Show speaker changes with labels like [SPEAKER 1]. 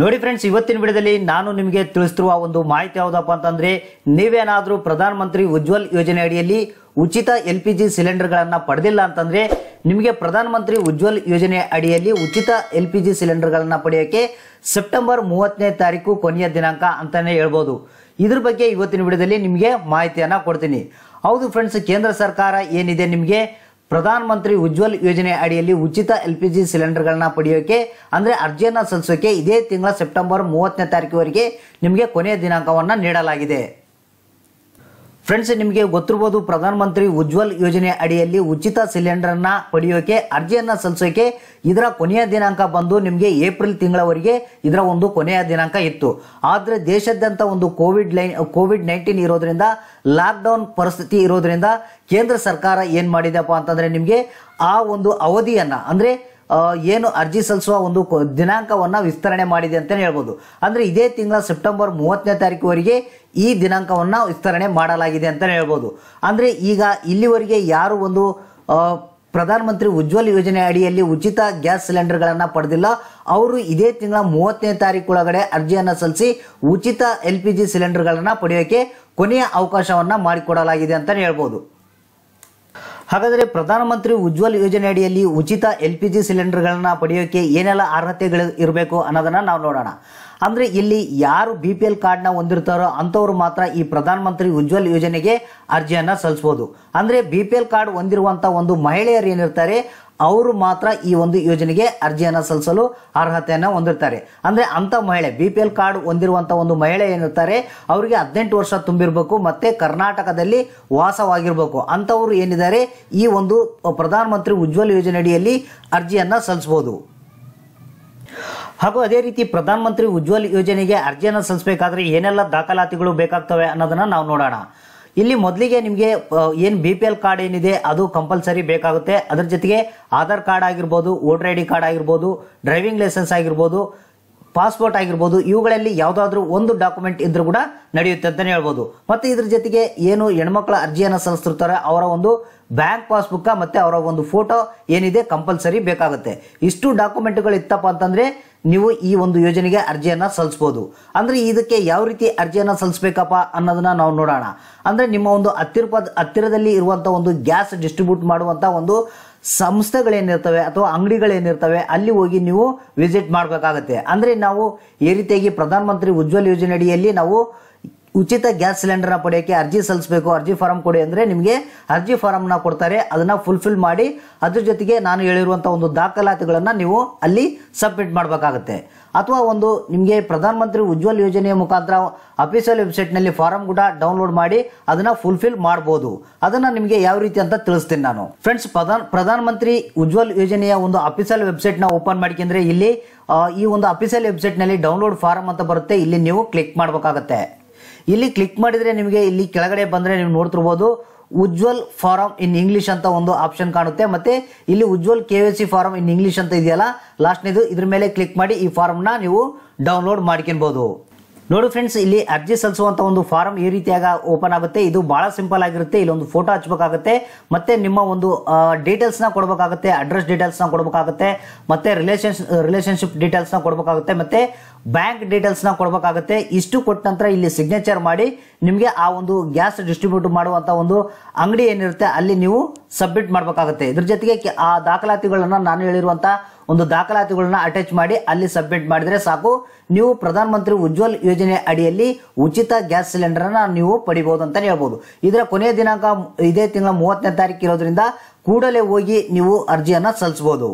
[SPEAKER 1] ನೋಡಿ ಫ್ರೆಂಡ್ಸ್ ಇವತ್ತಿನ ವಿಡಿಯೋದಲ್ಲಿ ನಾನು ನಿಮಗೆ ತಿಳಿಸ್ತಿರುವ ಒಂದು ಮಾಹಿತಿ ಯಾವುದಪ್ಪ ಅಂತಂದ್ರೆ ನೀವೇನಾದರೂ ಪ್ರಧಾನ ಮಂತ್ರಿ ಉಜ್ವಲ್ ಯೋಜನೆ ಅಡಿಯಲ್ಲಿ ಉಚಿತ ಎಲ್ ಪಿ ಜಿ ಸಿಲಿಂಡರ್ಗಳನ್ನು ಪಡೆದಿಲ್ಲ ಅಂತಂದ್ರೆ ನಿಮಗೆ ಪ್ರಧಾನಮಂತ್ರಿ ಉಜ್ವಲ್ ಯೋಜನೆ ಅಡಿಯಲ್ಲಿ ಉಚಿತ ಎಲ್ ಪಿ ಜಿ ಸಿಲಿಂಡರ್ಗಳನ್ನು ಪಡೆಯೋಕೆ ಸೆಪ್ಟೆಂಬರ್ ಮೂವತ್ತನೇ ತಾರೀಕು ಕೊನೆಯ ದಿನಾಂಕ ಅಂತಲೇ ಹೇಳ್ಬೋದು ಇದ್ರ ಬಗ್ಗೆ ಇವತ್ತಿನ ವಿಡಿಯೋದಲ್ಲಿ ನಿಮಗೆ ಮಾಹಿತಿಯನ್ನು ಕೊಡ್ತೀನಿ ಹೌದು ಫ್ರೆಂಡ್ಸ್ ಕೇಂದ್ರ ಸರ್ಕಾರ ಏನಿದೆ ನಿಮಗೆ ಪ್ರಧಾನ ಮಂತ್ರಿ ಉಜ್ವಲ್ ಯೋಜನೆ ಅಡಿಯಲ್ಲಿ ಉಚಿತ ಎಲ್ ಪಿ ಜಿ ಸಿಲಿಂಡರ್ಗಳನ್ನ ಪಡೆಯೋಕೆ ಅಂದರೆ ಅರ್ಜಿಯನ್ನು ಸಲ್ಲಿಸೋಕೆ ಇದೇ ತಿಂಗಳ ಸೆಪ್ಟೆಂಬರ್ ಮೂವತ್ತನೇ ತಾರೀಕುವರೆಗೆ ನಿಮಗೆ ಕೊನೆಯ ದಿನಾಂಕವನ್ನು ನೀಡಲಾಗಿದೆ ಫ್ರೆಂಡ್ಸ್ ನಿಮಗೆ ಗೊತ್ತಿರಬಹುದು ಪ್ರಧಾನಮಂತ್ರಿ ಉಜ್ವಲ್ ಯೋಜನೆ ಅಡಿಯಲ್ಲಿ ಉಚಿತ ಸಿಲಿಂಡರ್ ಅನ್ನ ಪಡೆಯೋಕೆ ಅರ್ಜಿಯನ್ನು ಸಲ್ಲಿಸೋಕೆ ಇದರ ಕೊನೆಯ ದಿನಾಂಕ ಬಂದು ನಿಮಗೆ ಏಪ್ರಿಲ್ ತಿಂಗಳವರೆಗೆ ಇದರ ಒಂದು ಕೊನೆಯ ದಿನಾಂಕ ಇತ್ತು ಆದರೆ ದೇಶಾದ್ಯಂತ ಒಂದು ಕೋವಿಡ್ ಲೈನ್ ಕೋವಿಡ್ ನೈನ್ಟೀನ್ ಇರೋದ್ರಿಂದ ಲಾಕ್ಡೌನ್ ಪರಿಸ್ಥಿತಿ ಇರೋದ್ರಿಂದ ಕೇಂದ್ರ ಸರ್ಕಾರ ಏನು ಮಾಡಿದೆಪ್ಪ ಅಂತಂದ್ರೆ ನಿಮಗೆ ಆ ಒಂದು ಅವಧಿಯನ್ನ ಅಂದರೆ ಏನು ಅರ್ಜಿ ಸಲ್ಲಿಸುವ ಒಂದು ದಿನಾಂಕವನ್ನು ವಿಸ್ತರಣೆ ಮಾಡಿದೆ ಅಂತಲೇ ಹೇಳ್ಬೋದು ಅಂದರೆ ಇದೇ ತಿಂಗಳ ಸೆಪ್ಟೆಂಬರ್ ಮೂವತ್ತನೇ ತಾರೀಕುವರೆಗೆ ಈ ದಿನಾಂಕವನ್ನು ವಿಸ್ತರಣೆ ಮಾಡಲಾಗಿದೆ ಅಂತಲೇ ಹೇಳ್ಬೋದು ಅಂದರೆ ಈಗ ಇಲ್ಲಿವರೆಗೆ ಯಾರು ಒಂದು ಪ್ರಧಾನಮಂತ್ರಿ ಉಜ್ವಲ್ ಯೋಜನೆ ಅಡಿಯಲ್ಲಿ ಉಚಿತ ಗ್ಯಾಸ್ ಸಿಲಿಂಡರ್ಗಳನ್ನು ಪಡೆದಿಲ್ಲ ಅವರು ಇದೇ ತಿಂಗಳ ಮೂವತ್ತನೇ ತಾರೀಕು ಒಳಗಡೆ ಅರ್ಜಿಯನ್ನು ಸಲ್ಲಿಸಿ ಉಚಿತ ಎಲ್ ಪಿ ಜಿ ಸಿಲಿಂಡರ್ಗಳನ್ನು ಪಡೆಯೋಕ್ಕೆ ಕೊನೆಯ ಅವಕಾಶವನ್ನು ಮಾಡಿಕೊಡಲಾಗಿದೆ ಅಂತಲೇ ಹೇಳ್ಬೋದು ಹಾಗಾದರೆ ಪ್ರಧಾನಮಂತ್ರಿ ಉಜ್ವಲ್ ಯೋಜನೆ ಅಡಿಯಲ್ಲಿ ಉಚಿತ ಎಲ್ ಪಿ ಜಿ ಸಿಲಿಂಡರ್ಗಳನ್ನು ಪಡೆಯೋಕೆ ಏನೆಲ್ಲ ಅರ್ಹತೆಗಳು ಇರಬೇಕು ಅನ್ನೋದನ್ನು ನಾವು ನೋಡೋಣ ಅಂದರೆ ಇಲ್ಲಿ ಯಾರು ಬಿ ಪಿ ಎಲ್ ಕಾರ್ಡ್ನ ಹೊಂದಿರ್ತಾರೋ ಅಂಥವ್ರು ಮಾತ್ರ ಈ ಪ್ರಧಾನಮಂತ್ರಿ ಉಜ್ವಲ್ ಯೋಜನೆಗೆ ಅರ್ಜಿಯನ್ನು ಸಲ್ಲಿಸ್ಬೋದು ಅಂದರೆ ಬಿ ಪಿ ಎಲ್ ಕಾರ್ಡ್ ಹೊಂದಿರುವಂಥ ಒಂದು ಮಹಿಳೆಯರು ಏನಿರ್ತಾರೆ ಅವರು ಮಾತ್ರ ಈ ಒಂದು ಯೋಜನೆಗೆ ಅರ್ಜಿಯನ್ನು ಸಲ್ಲಿಸಲು ಅರ್ಹತೆಯನ್ನು ಹೊಂದಿರ್ತಾರೆ ಅಂದರೆ ಅಂಥ ಮಹಿಳೆ ಬಿ ಪಿ ಎಲ್ ಕಾರ್ಡ್ ಹೊಂದಿರುವಂಥ ಒಂದು ಮಹಿಳೆ ಏನಿರ್ತಾರೆ ಅವರಿಗೆ ಹದಿನೆಂಟು ವರ್ಷ ತುಂಬಿರಬೇಕು ಮತ್ತು ಕರ್ನಾಟಕದಲ್ಲಿ ವಾಸವಾಗಿರಬೇಕು ಅಂತವರು ಏನಿದ್ದಾರೆ ಈ ಒಂದು ಪ್ರಧಾನಮಂತ್ರಿ ಉಜ್ವಲ್ ಯೋಜನೆ ಅಡಿಯಲ್ಲಿ ಅರ್ಜಿಯನ್ನು ಸಲ್ಲಿಸ್ಬೋದು ಹಾಗೂ ಅದೇ ರೀತಿ ಪ್ರಧಾನಮಂತ್ರಿ ಉಜ್ವಲ್ ಯೋಜನೆಗೆ ಅರ್ಜಿಯನ್ನು ಸಲ್ಲಿಸಬೇಕಾದ್ರೆ ಏನೆಲ್ಲ ದಾಖಲಾತಿಗಳು ಬೇಕಾಗ್ತವೆ ಅನ್ನೋದನ್ನು ನಾವು ನೋಡೋಣ ಇಲ್ಲಿ ಮೊದಲಿಗೆ ನಿಮಗೆ ಏನು ಬಿ ಪಿ ಎಲ್ ಕಾರ್ಡ್ ಏನಿದೆ ಅದು ಕಂಪಲ್ಸರಿ ಬೇಕಾಗುತ್ತೆ ಅದರ ಜೊತೆಗೆ ಆಧಾರ್ ಕಾರ್ಡ್ ಆಗಿರ್ಬೋದು ವೋಟರ್ ಐ ಡಿ ಕಾರ್ಡ್ ಆಗಿರ್ಬೋದು ಡ್ರೈವಿಂಗ್ ಲೈಸೆನ್ಸ್ ಆಗಿರ್ಬೋದು ಪಾಸ್ಪೋರ್ಟ್ ಆಗಿರ್ಬೋದು ಇವುಗಳಲ್ಲಿ ಯಾವುದಾದ್ರೂ ಒಂದು ಡಾಕ್ಯುಮೆಂಟ್ ಇದ್ರೂ ಕೂಡ ನಡೆಯುತ್ತೆ ಅಂತಲೇ ಹೇಳ್ಬೋದು ಮತ್ತು ಇದ್ರ ಜೊತೆಗೆ ಏನು ಹೆಣ್ಮಕ್ಳ ಅರ್ಜಿಯನ್ನು ಸಲ್ಲಿಸ್ತಿರ್ತಾರೆ ಅವರ ಒಂದು ಬ್ಯಾಂಕ್ ಪಾಸ್ಬುಕ್ಕ ಮತ್ತು ಅವರ ಒಂದು ಫೋಟೋ ಏನಿದೆ ಕಂಪಲ್ಸರಿ ಬೇಕಾಗುತ್ತೆ ಇಷ್ಟು ಡಾಕ್ಯುಮೆಂಟ್ಗಳು ಇತ್ತಪ್ಪ ಅಂತಂದರೆ ನೀವು ಈ ಒಂದು ಯೋಜನೆಗೆ ಅರ್ಜಿಯನ್ನು ಸಲ್ಲಿಸ್ಬೋದು ಅಂದರೆ ಇದಕ್ಕೆ ಯಾವ ರೀತಿ ಅರ್ಜಿಯನ್ನು ಸಲ್ಲಿಸಬೇಕಪ್ಪ ಅನ್ನೋದನ್ನ ನಾವು ನೋಡೋಣ ಅಂದರೆ ನಿಮ್ಮ ಒಂದು ಹತ್ತಿರ ಹತ್ತಿರದಲ್ಲಿ ಇರುವಂಥ ಒಂದು ಗ್ಯಾಸ್ ಡಿಸ್ಟ್ರಿಬ್ಯೂಟ್ ಮಾಡುವಂಥ ಒಂದು ಸಂಸ್ಥೆಗಳೇನಿರ್ತವೆ ಅಥವಾ ಅಂಗಡಿಗಳೇನಿರ್ತವೆ ಅಲ್ಲಿ ಹೋಗಿ ನೀವು ವಿಸಿಟ್ ಮಾಡಬೇಕಾಗತ್ತೆ ಅಂದರೆ ನಾವು ಈ ರೀತಿಯಾಗಿ ಪ್ರಧಾನಮಂತ್ರಿ ಉಜ್ವಲ್ ಯೋಜನೆ ಅಡಿಯಲ್ಲಿ ನಾವು ಉಚಿತ ಗ್ಯಾಸ್ ಸಿಲಿಂಡರ್ನ ಪಡೆಯೋಕ್ಕೆ ಅರ್ಜಿ ಸಲ್ಲಿಸಬೇಕು ಅರ್ಜಿ ಫಾರಂ ಕೊಡಿ ಅಂದರೆ ನಿಮಗೆ ಅರ್ಜಿ ಫಾರಮ್ನ ಕೊಡ್ತಾರೆ ಅದನ್ನು ಫುಲ್ಫಿಲ್ ಮಾಡಿ ಅದ್ರ ಜೊತೆಗೆ ನಾನು ಹೇಳಿರುವಂಥ ಒಂದು ದಾಖಲಾತಿಗಳನ್ನು ನೀವು ಅಲ್ಲಿ ಸಬ್ಮಿಟ್ ಮಾಡಬೇಕಾಗುತ್ತೆ ಅಥವಾ ಒಂದು ನಿಮಗೆ ಪ್ರಧಾನಮಂತ್ರಿ ಉಜ್ವಲ್ ಯೋಜನೆಯ ಮುಖಾಂತರ ಅಫಿಷಿಯಲ್ ವೆಬ್ಸೈಟ್ನಲ್ಲಿ ಫಾರಂ ಕೂಡ ಡೌನ್ಲೋಡ್ ಮಾಡಿ ಅದನ್ನು ಫುಲ್ಫಿಲ್ ಮಾಡ್ಬೋದು ಅದನ್ನು ನಿಮಗೆ ಯಾವ ರೀತಿ ಅಂತ ತಿಳಿಸ್ತೀನಿ ನಾನು ಫ್ರೆಂಡ್ಸ್ ಪ್ರಧಾನ ಪ್ರಧಾನಮಂತ್ರಿ ಉಜ್ವಲ್ ಯೋಜನೆಯ ಒಂದು ಅಫಿಷಿಯಲ್ ವೆಬ್ಸೈಟ್ನ ಓಪನ್ ಮಾಡಿಕೆಂದ್ರೆ ಇಲ್ಲಿ ಈ ಒಂದು ಅಫಿಷಿಯಲ್ ವೆಬ್ಸೈಟ್ನಲ್ಲಿ ಡೌನ್ಲೋಡ್ ಫಾರಂ ಅಂತ ಬರುತ್ತೆ ಇಲ್ಲಿ ನೀವು ಕ್ಲಿಕ್ ಮಾಡಬೇಕಾಗತ್ತೆ ಇಲ್ಲಿ ಕ್ಲಿಕ್ ಮಾಡಿದ್ರೆ ನಿಮಗೆ ಇಲ್ಲಿ ಕೆಳಗಡೆ ಬಂದರೆ ನೀವು ನೋಡ್ತಿರ್ಬೋದು ಉಜ್ವಲ್ ಫಾರಂ ಇನ್ ಇಂಗ್ಲಿಷ್ ಅಂತ ಒಂದು ಆಪ್ಷನ್ ಕಾಣುತ್ತೆ ಮತ್ತೆ ಇಲ್ಲಿ Ujjwal K C form in English ಅಂತ ಇದೆಯಲ್ಲ ಲಾಸ್ಟ್ನೇದು ಇದ್ರ ಮೇಲೆ ಕ್ಲಿಕ್ ಮಾಡಿ ಈ ನ ನೀವು ಡೌನ್ಲೋಡ್ ಮಾಡ್ಕೊಬಹುದು ನೋಡಿ ಫ್ರೆಂಡ್ಸ್ ಇಲ್ಲಿ ಅರ್ಜಿ ಸಲ್ಲಿಸುವಂತ ಒಂದು ಫಾರಂ ಈ ರೀತಿಯಾಗಿ ಓಪನ್ ಆಗುತ್ತೆ ಇದು ಬಹಳ ಸಿಂಪಲ್ ಆಗಿರುತ್ತೆ ಇಲ್ಲಿ ಒಂದು ಫೋಟೋ ಹಚ್ಬೇಕಾಗುತ್ತೆ ಮತ್ತೆ ನಿಮ್ಮ ಒಂದು ಡೀಟೇಲ್ಸ್ ನ ಕೊಡಬೇಕಾಗುತ್ತೆ ಅಡ್ರೆಸ್ ಡೀಟೇಲ್ಸ್ ನ ಕೊಡಬೇಕಾಗುತ್ತೆ ಮತ್ತೆ ರಿಲೇಷನ್ ರಿಲೇಷನ್ಶಿಪ್ ಡೀಟೇಲ್ಸ್ ನ ಕೊಡಬೇಕಾಗುತ್ತೆ ಮತ್ತೆ ಬ್ಯಾಂಕ್ ಡೀಟೇಲ್ಸ್ ನ ಕೊಡಬೇಕಾಗುತ್ತೆ ಇಷ್ಟು ಕೊಟ್ಟ ನಂತರ ಇಲ್ಲಿ ಸಿಗ್ನೇಚರ್ ಮಾಡಿ ನಿಮಗೆ ಆ ಒಂದು ಗ್ಯಾಸ್ ಡಿಸ್ಟ್ರಿಬ್ಯೂಟ್ ಮಾಡುವಂತ ಒಂದು ಅಂಗಡಿ ಏನಿರುತ್ತೆ ಅಲ್ಲಿ ನೀವು ಸಬ್ಮಿಟ್ ಮಾಡಬೇಕಾಗುತ್ತೆ ಇದ್ರ ಜೊತೆಗೆ ಆ ದಾಖಲಾತಿಗಳನ್ನ ನಾನು ಹೇಳಿರುವಂತಹ ಒಂದು ದಾಖಲಾತಿಗಳನ್ನ ಅಟ್ಯಾಚ್ ಮಾಡಿ ಅಲ್ಲಿ ಸಬ್ಮಿಟ್ ಮಾಡಿದ್ರೆ ಸಾಕು ನೀವು ಪ್ರಧಾನಮಂತ್ರಿ ಉಜ್ವಲ್ ಯೋಜನೆ ಅಡಿಯಲ್ಲಿ ಉಚಿತ ಗ್ಯಾಸ್ ಸಿಲಿಂಡರ್ ನೀವು ಪಡಿಬಹುದು ಅಂತಾನೆ ಹೇಳ್ಬಹುದು ಇದರ ಕೊನೆಯ ದಿನಾಂಕ ಇದೇ ತಿಂಗಳ ಮೂವತ್ತನೇ ತಾರೀಕು ಇರೋದ್ರಿಂದ ಕೂಡಲೇ ಹೋಗಿ ನೀವು ಅರ್ಜಿಯನ್ನ ಸಲ್ಲಿಸಬಹುದು